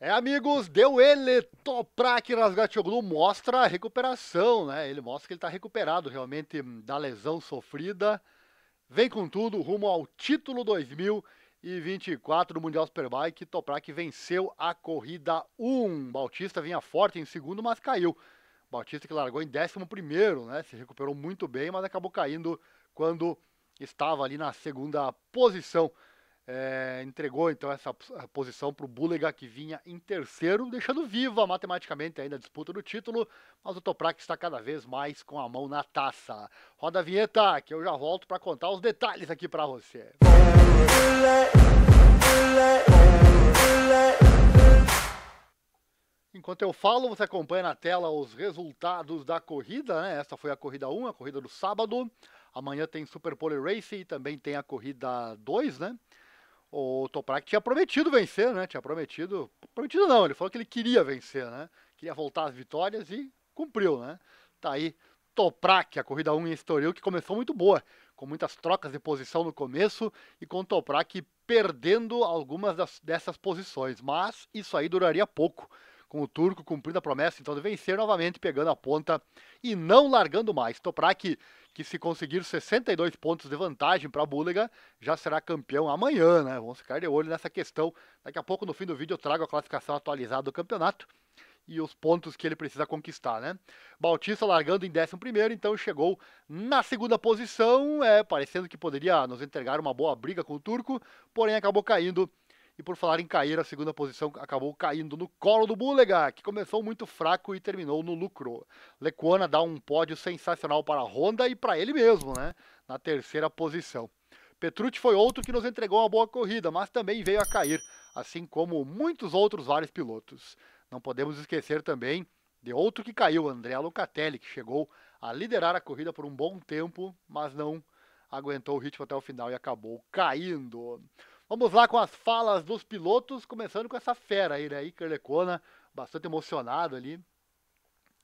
É, amigos, deu ele Toprak Rasgatoglu mostra a recuperação, né? Ele mostra que ele está recuperado realmente hum, da lesão sofrida. Vem com tudo rumo ao título 2024 do Mundial Superbike. Toprak venceu a corrida 1. Bautista vinha forte em segundo, mas caiu. Bautista que largou em 11, né? Se recuperou muito bem, mas acabou caindo quando estava ali na segunda posição é, entregou então essa posição para o Bulega, que vinha em terceiro, deixando viva matematicamente ainda a disputa do título, mas o Toprak está cada vez mais com a mão na taça. Roda a vinheta, que eu já volto para contar os detalhes aqui para você. Enquanto eu falo, você acompanha na tela os resultados da corrida, né? Esta foi a corrida 1, a corrida do sábado. Amanhã tem Super Pole Race e também tem a corrida 2, né? o Toprak tinha prometido vencer, né? Tinha prometido. Prometido não, ele falou que ele queria vencer, né? Queria voltar às vitórias e cumpriu, né? Tá aí Toprak, a corrida 1 em Estoril, que começou muito boa, com muitas trocas de posição no começo e com Toprak perdendo algumas das, dessas posições, mas isso aí duraria pouco. Com o turco cumprindo a promessa então de vencer novamente, pegando a ponta e não largando mais. Toprak que se conseguir 62 pontos de vantagem para a Búlega, já será campeão amanhã, né? Vamos ficar de olho nessa questão. Daqui a pouco, no fim do vídeo, eu trago a classificação atualizada do campeonato e os pontos que ele precisa conquistar, né? Bautista largando em 11, então chegou na segunda posição, é, parecendo que poderia nos entregar uma boa briga com o turco, porém acabou caindo e por falar em cair, a segunda posição acabou caindo no colo do Bulega, que começou muito fraco e terminou no lucro. Lecuana dá um pódio sensacional para a Honda e para ele mesmo, né? Na terceira posição. Petrucci foi outro que nos entregou uma boa corrida, mas também veio a cair, assim como muitos outros vários pilotos. Não podemos esquecer também de outro que caiu, André Locatelli, que chegou a liderar a corrida por um bom tempo, mas não aguentou o ritmo até o final e acabou caindo. Vamos lá com as falas dos pilotos, começando com essa fera aí, né? Iker Lecona, bastante emocionado ali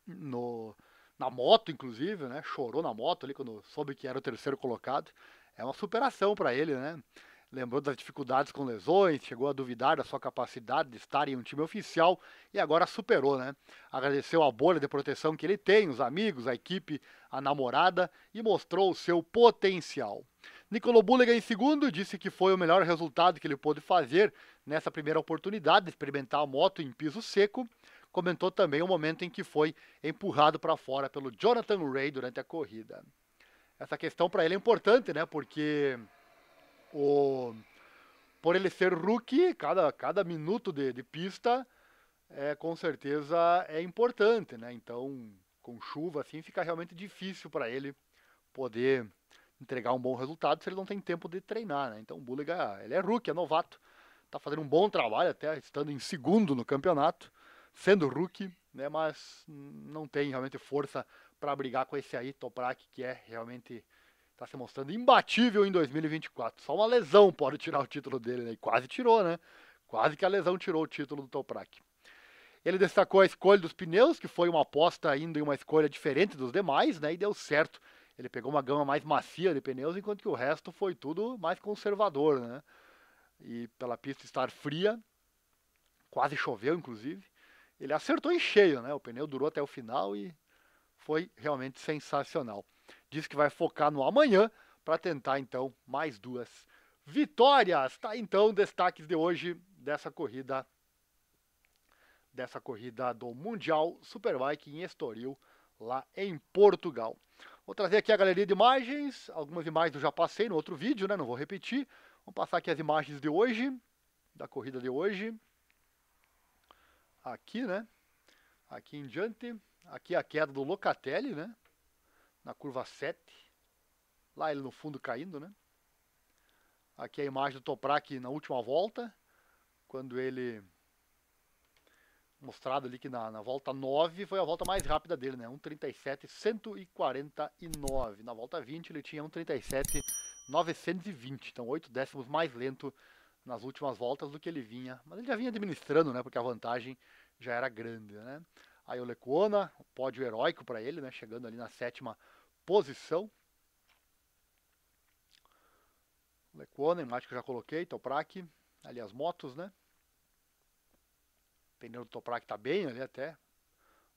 no, na moto, inclusive, né? Chorou na moto ali quando soube que era o terceiro colocado. É uma superação para ele, né? Lembrou das dificuldades com lesões, chegou a duvidar da sua capacidade de estar em um time oficial e agora superou, né? Agradeceu a bolha de proteção que ele tem, os amigos, a equipe, a namorada e mostrou o seu potencial. Nicolo Bulligan em segundo, disse que foi o melhor resultado que ele pôde fazer nessa primeira oportunidade de experimentar a moto em piso seco. Comentou também o momento em que foi empurrado para fora pelo Jonathan Ray durante a corrida. Essa questão para ele é importante, né? Porque o por ele ser rookie, cada, cada minuto de, de pista é, com certeza é importante, né? Então, com chuva assim, fica realmente difícil para ele poder entregar um bom resultado se ele não tem tempo de treinar, né? Então o Bulliga, é, ele é rookie, é novato, tá fazendo um bom trabalho até, estando em segundo no campeonato, sendo rookie, né? Mas não tem realmente força para brigar com esse aí, Toprak, que é realmente está se mostrando imbatível em 2024. Só uma lesão pode tirar o título dele, né? E quase tirou, né? Quase que a lesão tirou o título do Toprak. Ele destacou a escolha dos pneus, que foi uma aposta ainda em uma escolha diferente dos demais, né? E deu certo ele pegou uma gama mais macia de pneus, enquanto que o resto foi tudo mais conservador, né? E pela pista estar fria, quase choveu inclusive, ele acertou em cheio, né? O pneu durou até o final e foi realmente sensacional. Diz que vai focar no amanhã para tentar então mais duas vitórias. Tá então destaques de hoje dessa corrida dessa corrida do Mundial Superbike em Estoril, lá em Portugal. Vou trazer aqui a galeria de imagens. Algumas imagens eu já passei no outro vídeo, né? Não vou repetir. Vamos passar aqui as imagens de hoje, da corrida de hoje. Aqui, né? Aqui em diante. Aqui é a queda do Locatelli, né? Na curva 7. Lá ele no fundo caindo, né? Aqui é a imagem do Toprak na última volta, quando ele mostrado ali que na, na volta 9 foi a volta mais rápida dele, né? 1,37,149. Na volta 20 ele tinha 1,37,920. Então, 8 décimos mais lento nas últimas voltas do que ele vinha. Mas ele já vinha administrando, né? Porque a vantagem já era grande, né? Aí o Lecuona, pódio heróico para ele, né? Chegando ali na sétima posição. Lecuona, imagem que eu já coloquei, Toprak, ali as motos, né? pneu do Toprak está bem ali até,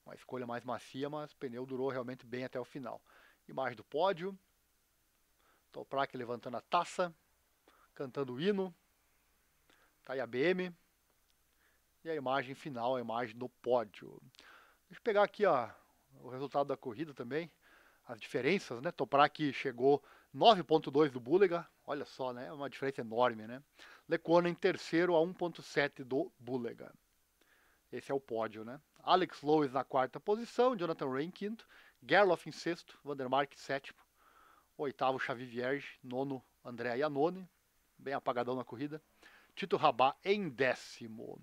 uma escolha mais macia, mas o pneu durou realmente bem até o final. Imagem do pódio, Toprak levantando a taça, cantando o hino, está aí a BM, e a imagem final, a imagem do pódio. Deixa eu pegar aqui ó, o resultado da corrida também, as diferenças, né? Toprak chegou 9.2 do Bullega, olha só, né? É uma diferença enorme, né? Lecona em terceiro a 1.7 do Bullega. Esse é o pódio, né? Alex Lowe na quarta posição, Jonathan Ray em quinto, Gerloff em sexto, Vandermark em sétimo, oitavo Xavi Vierge, nono André Iannone, bem apagadão na corrida, Tito Rabá em décimo.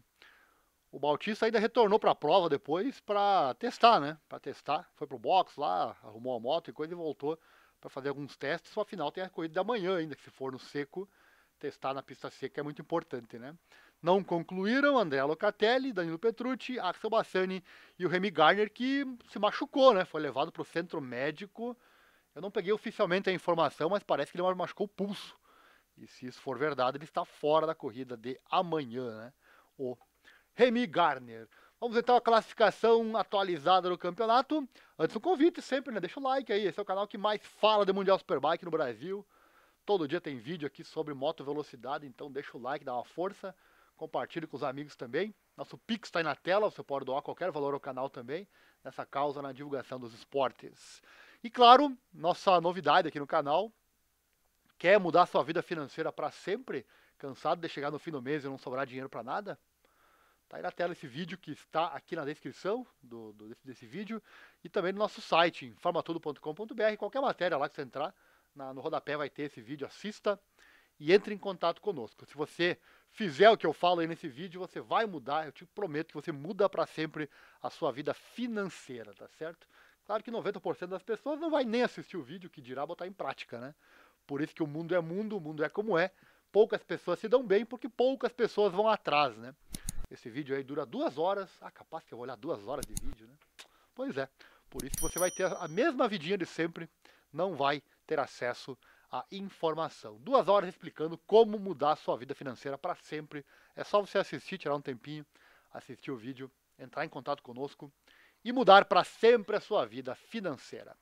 O Bautista ainda retornou para a prova depois para testar, né? Para testar, foi pro box lá, arrumou a moto e coisa e voltou para fazer alguns testes. Afinal, tem a corrida da manhã ainda, que se for no seco, testar na pista seca é muito importante, né? não concluíram André Locatelli, Danilo Petrucci, Axel Bassani e o Remy Garner, que se machucou, né? Foi levado para o centro médico. Eu não peguei oficialmente a informação, mas parece que ele machucou o pulso. E se isso for verdade, ele está fora da corrida de amanhã, né? O Remy Garner. Vamos então à classificação atualizada do campeonato. Antes um convite sempre, né? Deixa o like aí. Esse é o canal que mais fala de Mundial Superbike no Brasil. Todo dia tem vídeo aqui sobre moto velocidade, então deixa o like, dá uma força compartilhe com os amigos também. Nosso Pix está aí na tela, você pode doar qualquer valor ao canal também, nessa causa na divulgação dos esportes. E claro, nossa novidade aqui no canal, quer mudar sua vida financeira para sempre? Cansado de chegar no fim do mês e não sobrar dinheiro para nada? Tá aí na tela esse vídeo que está aqui na descrição do, do desse, desse, vídeo e também no nosso site, informatudo.com.br. Qualquer matéria lá que você entrar, na, no rodapé vai ter esse vídeo, assista e entre em contato conosco. Se você fizer o que eu falo aí nesse vídeo, você vai mudar. Eu te prometo que você muda para sempre a sua vida financeira, tá certo? Claro que 90% das pessoas não vai nem assistir o vídeo, que dirá botar em prática, né? Por isso que o mundo é mundo, o mundo é como é. Poucas pessoas se dão bem porque poucas pessoas vão atrás, né? Esse vídeo aí dura duas horas. Ah, capaz que eu vou olhar duas horas de vídeo, né? Pois é. Por isso que você vai ter a mesma vidinha de sempre, não vai ter acesso a a informação. Duas horas explicando como mudar a sua vida financeira para sempre. É só você assistir, tirar um tempinho, assistir o vídeo, entrar em contato conosco e mudar para sempre a sua vida financeira.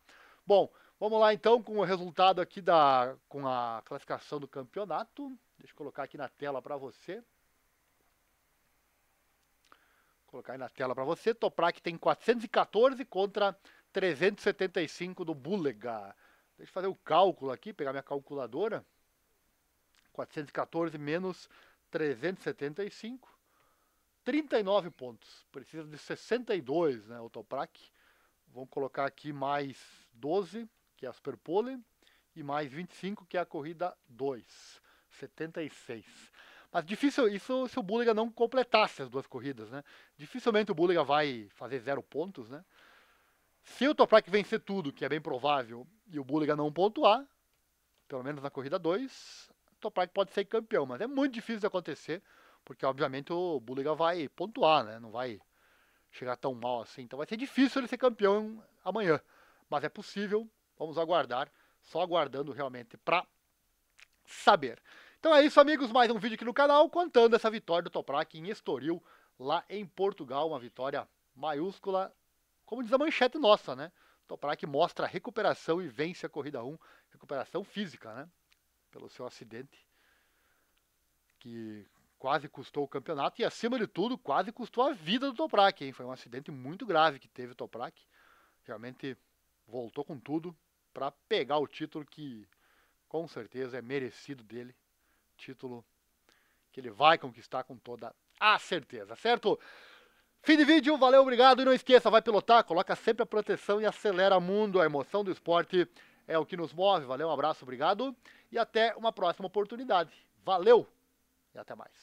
Bom, vamos lá então com o resultado aqui da com a classificação do campeonato. Deixa eu colocar aqui na tela para você. Vou colocar aí na tela para você. Toprak tem 414 contra 375 do Bulega. Deixa eu fazer o cálculo aqui, pegar minha calculadora. 414 menos 375, 39 pontos. Precisa de 62, né, o Vamos colocar aqui mais 12, que é a Superpole, e mais 25, que é a corrida 2, 76. Mas difícil isso se o Bulliga não completasse as duas corridas, né? Dificilmente o Bulliga vai fazer zero pontos, né? Se o Toprak vencer tudo, que é bem provável, e o Bulligan não pontuar, pelo menos na corrida 2, Toprak pode ser campeão, mas é muito difícil de acontecer, porque obviamente o Bulligan vai pontuar, né? Não vai chegar tão mal assim. Então vai ser difícil ele ser campeão amanhã, mas é possível. Vamos aguardar, só aguardando realmente para saber. Então é isso, amigos, mais um vídeo aqui no canal contando essa vitória do Toprak em Estoril, lá em Portugal, uma vitória maiúscula como diz a manchete nossa, né? Toprak mostra recuperação e vence a corrida 1, recuperação física, né? Pelo seu acidente que quase custou o campeonato e acima de tudo quase custou a vida do Toprak, hein? Foi um acidente muito grave que teve o Toprak. Realmente voltou com tudo para pegar o título que com certeza é merecido dele. Título que ele vai conquistar com toda a certeza, certo? Fim de vídeo, valeu, obrigado. E não esqueça, vai pilotar, coloca sempre a proteção e acelera mundo. A emoção do esporte é o que nos move. Valeu, um abraço, obrigado. E até uma próxima oportunidade. Valeu e até mais.